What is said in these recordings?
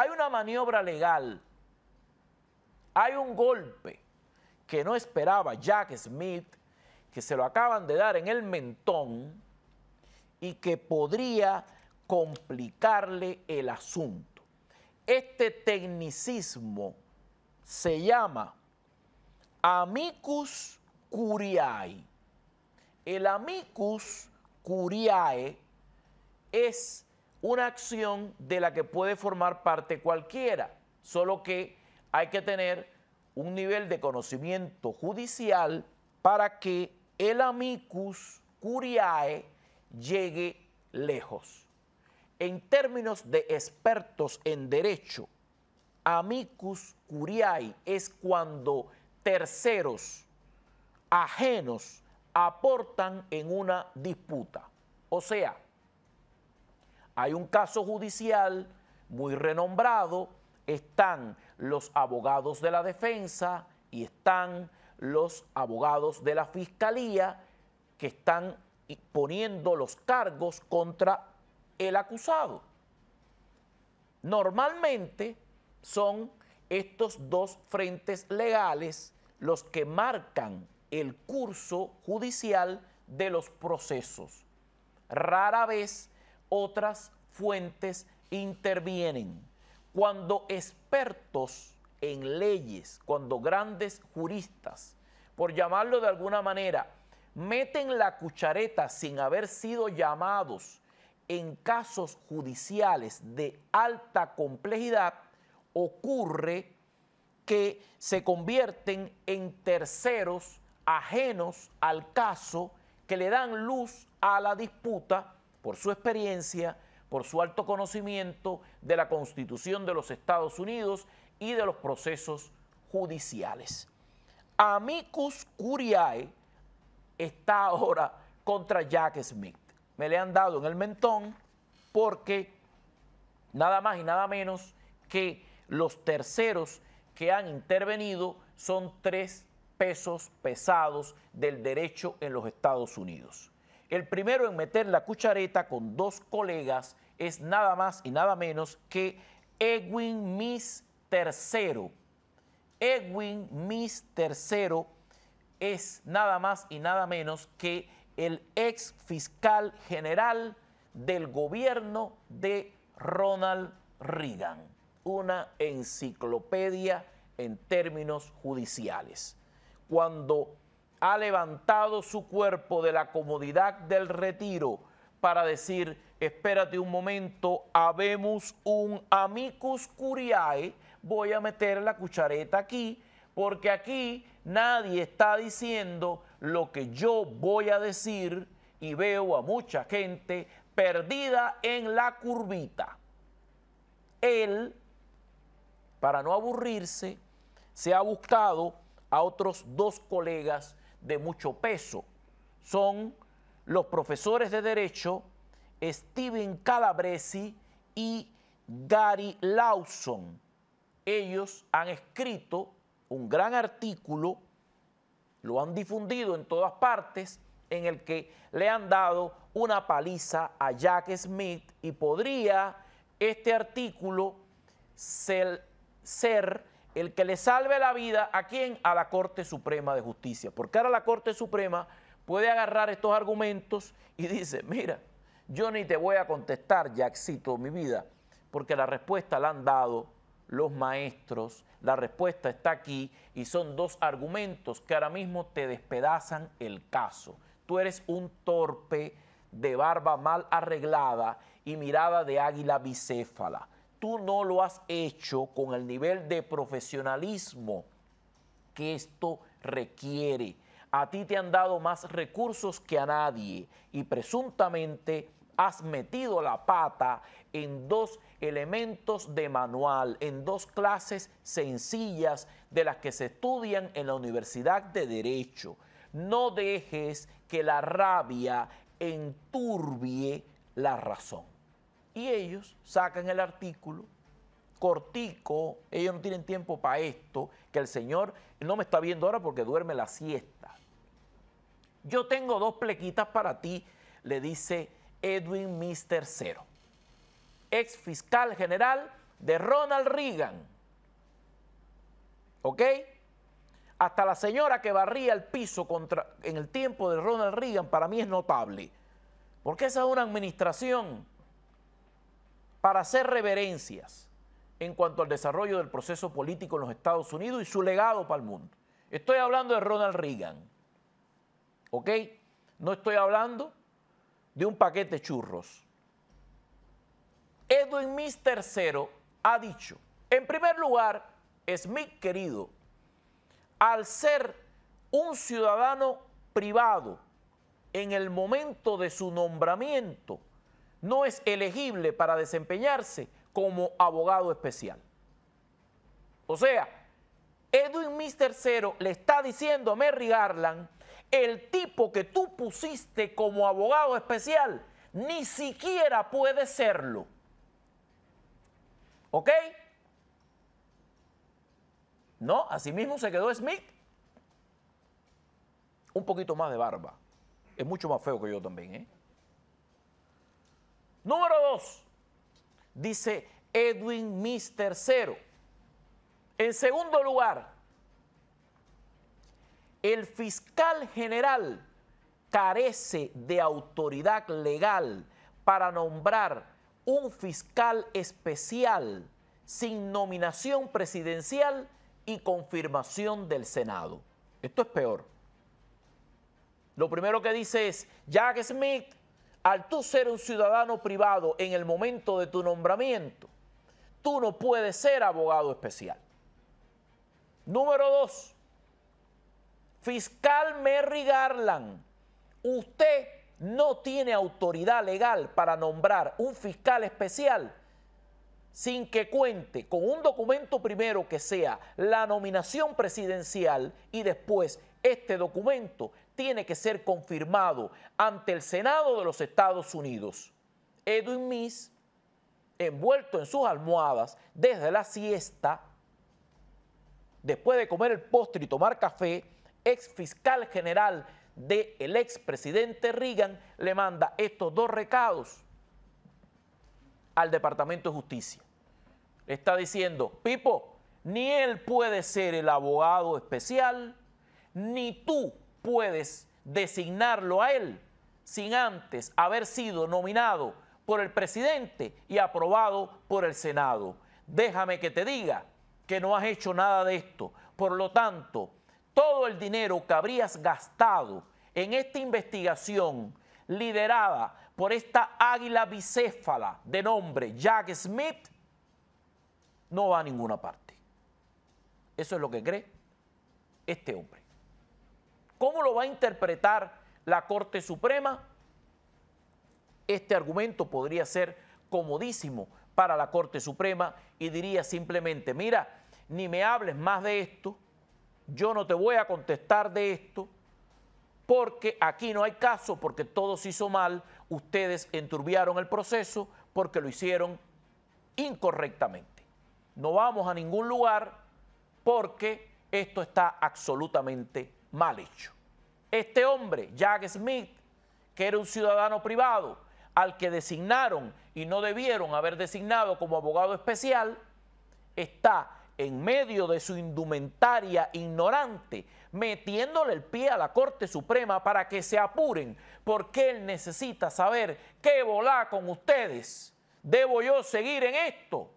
Hay una maniobra legal, hay un golpe que no esperaba Jack Smith, que se lo acaban de dar en el mentón y que podría complicarle el asunto. Este tecnicismo se llama amicus curiae. El amicus curiae es una acción de la que puede formar parte cualquiera, solo que hay que tener un nivel de conocimiento judicial para que el amicus curiae llegue lejos. En términos de expertos en derecho, amicus curiae es cuando terceros ajenos aportan en una disputa. O sea, hay un caso judicial muy renombrado, están los abogados de la defensa y están los abogados de la fiscalía que están poniendo los cargos contra el acusado. Normalmente son estos dos frentes legales los que marcan el curso judicial de los procesos. Rara vez otras fuentes intervienen. Cuando expertos en leyes, cuando grandes juristas, por llamarlo de alguna manera, meten la cuchareta sin haber sido llamados en casos judiciales de alta complejidad, ocurre que se convierten en terceros ajenos al caso que le dan luz a la disputa por su experiencia, por su alto conocimiento de la Constitución de los Estados Unidos y de los procesos judiciales. Amicus Curiae está ahora contra Jack Smith. Me le han dado en el mentón porque nada más y nada menos que los terceros que han intervenido son tres pesos pesados del derecho en los Estados Unidos. El primero en meter la cuchareta con dos colegas es nada más y nada menos que Edwin Miss III. Edwin Miss III es nada más y nada menos que el ex fiscal general del gobierno de Ronald Reagan. Una enciclopedia en términos judiciales. Cuando ha levantado su cuerpo de la comodidad del retiro para decir, espérate un momento, habemos un amicus curiae, voy a meter la cuchareta aquí, porque aquí nadie está diciendo lo que yo voy a decir y veo a mucha gente perdida en la curvita. Él, para no aburrirse, se ha buscado a otros dos colegas de mucho peso. Son los profesores de Derecho Steven Calabresi y Gary Lawson. Ellos han escrito un gran artículo, lo han difundido en todas partes, en el que le han dado una paliza a Jack Smith y podría este artículo ser, el que le salve la vida a quién? A la Corte Suprema de Justicia. Porque ahora la Corte Suprema puede agarrar estos argumentos y dice, mira, yo ni te voy a contestar, ya Jackcito, mi vida, porque la respuesta la han dado los maestros, la respuesta está aquí y son dos argumentos que ahora mismo te despedazan el caso. Tú eres un torpe de barba mal arreglada y mirada de águila bicéfala tú no lo has hecho con el nivel de profesionalismo que esto requiere. A ti te han dado más recursos que a nadie y presuntamente has metido la pata en dos elementos de manual, en dos clases sencillas de las que se estudian en la Universidad de Derecho. No dejes que la rabia enturbie la razón. Y ellos sacan el artículo cortico, ellos no tienen tiempo para esto, que el señor no me está viendo ahora porque duerme la siesta. Yo tengo dos plequitas para ti, le dice Edwin Mister Cero, ex fiscal general de Ronald Reagan. ¿Ok? Hasta la señora que barría el piso contra, en el tiempo de Ronald Reagan para mí es notable, porque esa es una administración para hacer reverencias en cuanto al desarrollo del proceso político en los Estados Unidos y su legado para el mundo. Estoy hablando de Ronald Reagan, ¿ok? No estoy hablando de un paquete de churros. Edwin miss III ha dicho, en primer lugar, Smith querido, al ser un ciudadano privado en el momento de su nombramiento, no es elegible para desempeñarse como abogado especial. O sea, Edwin Mister Cero le está diciendo a Merry Garland, el tipo que tú pusiste como abogado especial ni siquiera puede serlo. ¿Ok? No, así mismo se quedó Smith. Un poquito más de barba. Es mucho más feo que yo también, ¿eh? Número dos, dice Edwin Miss Tercero. En segundo lugar, el fiscal general carece de autoridad legal para nombrar un fiscal especial sin nominación presidencial y confirmación del Senado. Esto es peor. Lo primero que dice es, Jack Smith al tú ser un ciudadano privado en el momento de tu nombramiento, tú no puedes ser abogado especial. Número dos, fiscal Merry Garland, usted no tiene autoridad legal para nombrar un fiscal especial sin que cuente con un documento primero que sea la nominación presidencial y después este documento tiene que ser confirmado ante el Senado de los Estados Unidos. Edwin miss envuelto en sus almohadas desde la siesta, después de comer el postre y tomar café, ex fiscal general del expresidente Reagan, le manda estos dos recados al Departamento de Justicia. está diciendo, Pipo, ni él puede ser el abogado especial, ni tú puedes designarlo a él sin antes haber sido nominado por el presidente y aprobado por el Senado. Déjame que te diga que no has hecho nada de esto. Por lo tanto, todo el dinero que habrías gastado en esta investigación liderada por esta águila bicéfala de nombre Jack Smith no va a ninguna parte. Eso es lo que cree este hombre. ¿Cómo lo va a interpretar la Corte Suprema? Este argumento podría ser comodísimo para la Corte Suprema y diría simplemente, mira, ni me hables más de esto, yo no te voy a contestar de esto, porque aquí no hay caso, porque todo se hizo mal, ustedes enturbiaron el proceso porque lo hicieron incorrectamente. No vamos a ningún lugar porque esto está absolutamente mal hecho. Este hombre, Jack Smith, que era un ciudadano privado, al que designaron y no debieron haber designado como abogado especial, está en medio de su indumentaria ignorante, metiéndole el pie a la Corte Suprema para que se apuren, porque él necesita saber qué volá con ustedes. ¿Debo yo seguir en esto?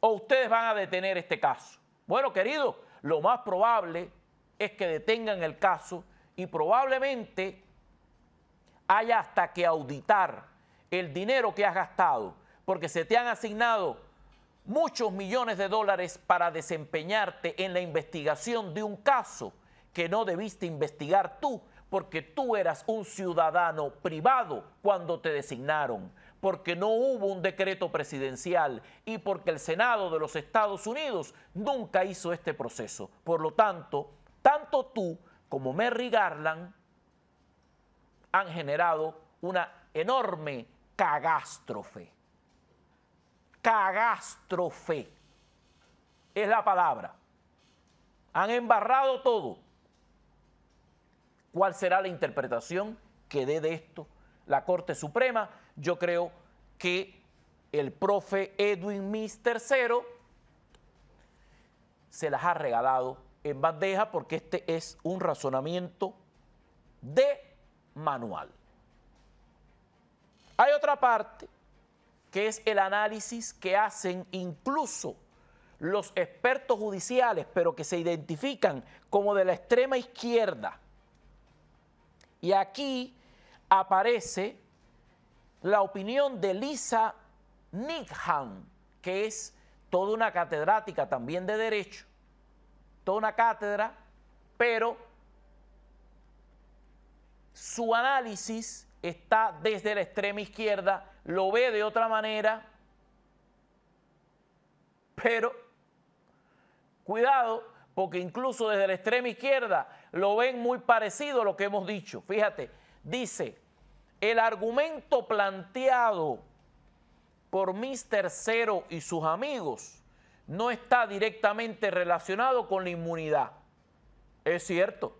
¿O ustedes van a detener este caso? Bueno, querido, lo más probable es que detengan el caso y probablemente haya hasta que auditar el dinero que has gastado, porque se te han asignado muchos millones de dólares para desempeñarte en la investigación de un caso que no debiste investigar tú, porque tú eras un ciudadano privado cuando te designaron, porque no hubo un decreto presidencial y porque el Senado de los Estados Unidos nunca hizo este proceso. Por lo tanto, tanto tú como Merry Garland han generado una enorme cagástrofe. Cagástrofe es la palabra. Han embarrado todo. ¿Cuál será la interpretación que dé de esto la Corte Suprema? Yo creo que el profe Edwin Mister III se las ha regalado en bandeja porque este es un razonamiento de manual. Hay otra parte que es el análisis que hacen incluso los expertos judiciales, pero que se identifican como de la extrema izquierda. Y aquí aparece la opinión de Lisa Nickham, que es toda una catedrática también de derecho, toda una cátedra, pero su análisis está desde la extrema izquierda, lo ve de otra manera, pero cuidado, porque incluso desde la extrema izquierda lo ven muy parecido a lo que hemos dicho. Fíjate, dice, el argumento planteado por Mr. Cero y sus amigos no está directamente relacionado con la inmunidad. Es cierto,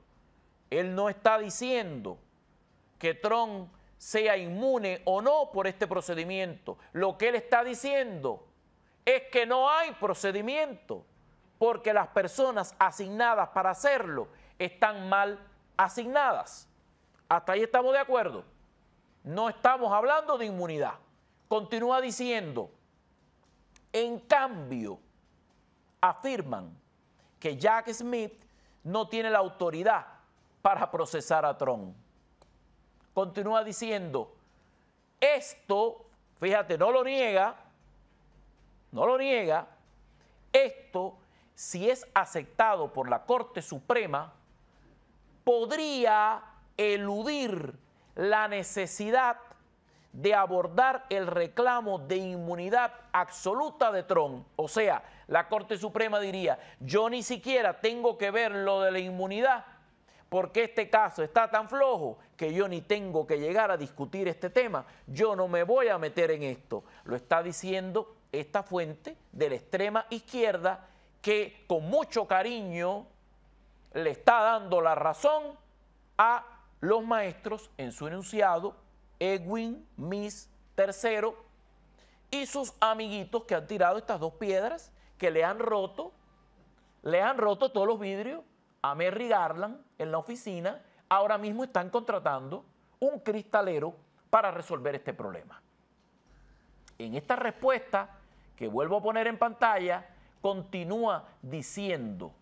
él no está diciendo que Trump sea inmune o no por este procedimiento. Lo que él está diciendo es que no hay procedimiento porque las personas asignadas para hacerlo están mal asignadas. Hasta ahí estamos de acuerdo. No estamos hablando de inmunidad. Continúa diciendo, en cambio, afirman que Jack Smith no tiene la autoridad para procesar a Trump. Continúa diciendo, esto, fíjate, no lo niega, no lo niega, esto, si es aceptado por la Corte Suprema, podría eludir la necesidad de abordar el reclamo de inmunidad absoluta de Trump. O sea, la Corte Suprema diría, yo ni siquiera tengo que ver lo de la inmunidad, porque este caso está tan flojo que yo ni tengo que llegar a discutir este tema, yo no me voy a meter en esto. Lo está diciendo esta fuente de la extrema izquierda que con mucho cariño le está dando la razón a los maestros en su enunciado, Edwin Miss III y sus amiguitos que han tirado estas dos piedras que le han roto, le han roto todos los vidrios a Merry Garland en la oficina. Ahora mismo están contratando un cristalero para resolver este problema. En esta respuesta que vuelvo a poner en pantalla, continúa diciendo,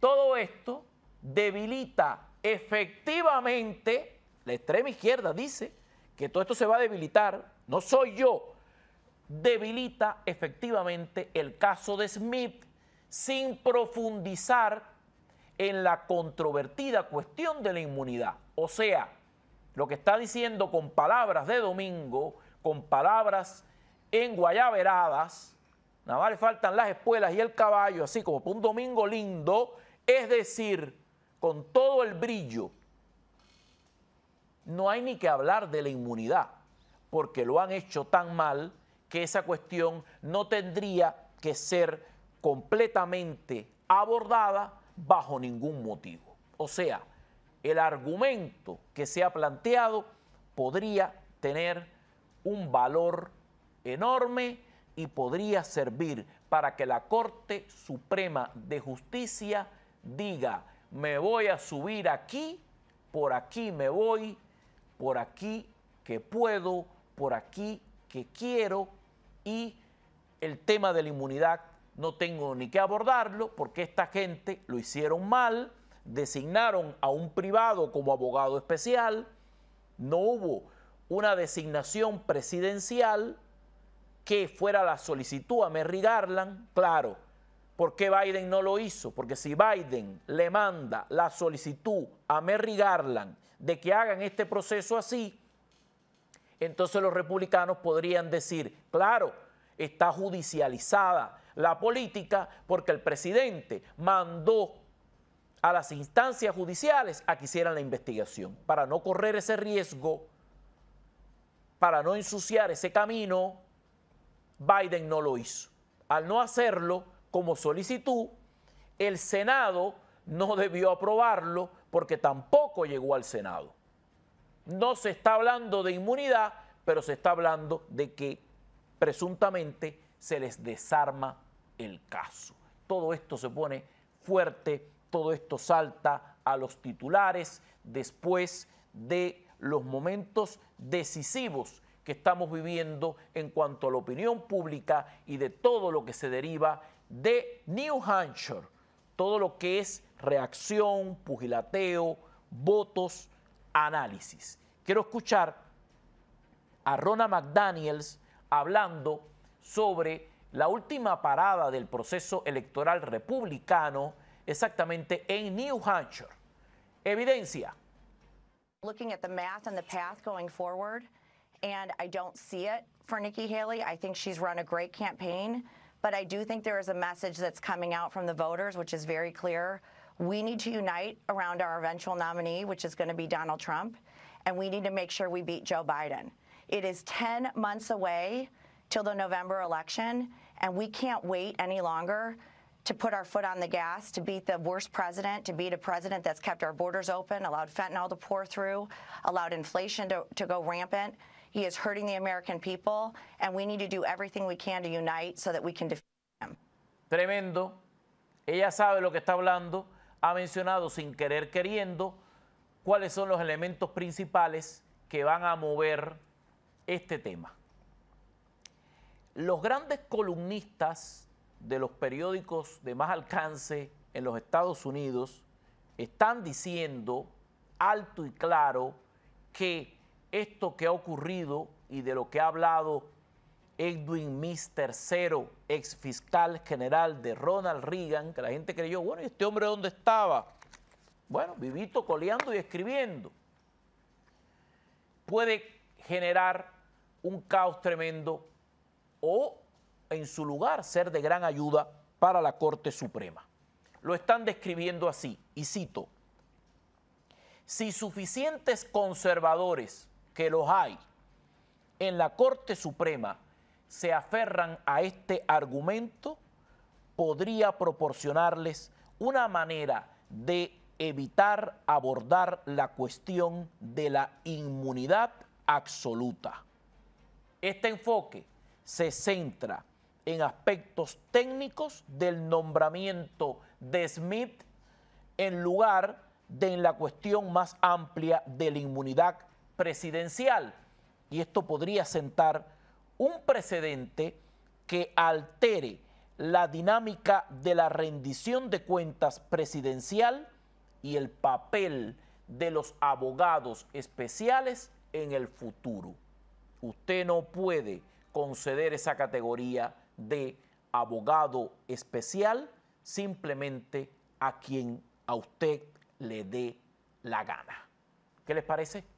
todo esto debilita efectivamente, la extrema izquierda dice que todo esto se va a debilitar, no soy yo, debilita efectivamente el caso de Smith sin profundizar en la controvertida cuestión de la inmunidad. O sea, lo que está diciendo con palabras de domingo, con palabras en guayaveradas, nada más le faltan las espuelas y el caballo, así como para un domingo lindo, es decir, con todo el brillo, no hay ni que hablar de la inmunidad, porque lo han hecho tan mal que esa cuestión no tendría que ser completamente abordada bajo ningún motivo. O sea, el argumento que se ha planteado podría tener un valor enorme y podría servir para que la Corte Suprema de Justicia diga, me voy a subir aquí, por aquí me voy, por aquí que puedo, por aquí que quiero, y el tema de la inmunidad no tengo ni que abordarlo porque esta gente lo hicieron mal, designaron a un privado como abogado especial, no hubo una designación presidencial que fuera la solicitud a Merry Garland, claro, ¿por qué Biden no lo hizo? Porque si Biden le manda la solicitud a Merry Garland de que hagan este proceso así, entonces los republicanos podrían decir, claro, está judicializada la política porque el presidente mandó a las instancias judiciales a que hicieran la investigación, para no correr ese riesgo, para no ensuciar ese camino, Biden no lo hizo. Al no hacerlo como solicitud, el Senado no debió aprobarlo porque tampoco llegó al Senado. No se está hablando de inmunidad, pero se está hablando de que presuntamente se les desarma el caso. Todo esto se pone fuerte, todo esto salta a los titulares después de los momentos decisivos que estamos viviendo en cuanto a la opinión pública y de todo lo que se deriva de New Hampshire, todo lo que es reacción, pugilateo, votos análisis. Quiero escuchar a Rona McDaniels hablando sobre la última parada del proceso electoral republicano exactamente en New Hampshire. Evidencia. Looking at the math and the path going forward, and I don't see it for Nikki Haley. I think she's run a great campaign, but I do think there is a message that's coming out from the voters, which is very clear We need to unite around our eventual nominee, which is going to be Donald Trump, and we need to make sure we beat Joe Biden. It is 10 months away till the November election, and we can't wait any longer to put our foot on the gas, to beat the worst president, to beat a president that's kept our borders open, allowed fentanyl to pour through, allowed inflation to, to go rampant. He is hurting the American people, and we need to do everything we can to unite so that we can defeat him. Tremendo. Ella sabe lo que está hablando. ha mencionado sin querer queriendo cuáles son los elementos principales que van a mover este tema. Los grandes columnistas de los periódicos de más alcance en los Estados Unidos están diciendo alto y claro que esto que ha ocurrido y de lo que ha hablado Edwin Miss tercero ex fiscal general de Ronald Reagan, que la gente creyó, bueno, ¿y este hombre dónde estaba? Bueno, vivito coleando y escribiendo. Puede generar un caos tremendo o, en su lugar, ser de gran ayuda para la Corte Suprema. Lo están describiendo así, y cito, si suficientes conservadores, que los hay, en la Corte Suprema se aferran a este argumento podría proporcionarles una manera de evitar abordar la cuestión de la inmunidad absoluta. Este enfoque se centra en aspectos técnicos del nombramiento de Smith en lugar de en la cuestión más amplia de la inmunidad presidencial. Y esto podría sentar un precedente que altere la dinámica de la rendición de cuentas presidencial y el papel de los abogados especiales en el futuro. Usted no puede conceder esa categoría de abogado especial simplemente a quien a usted le dé la gana. ¿Qué les parece?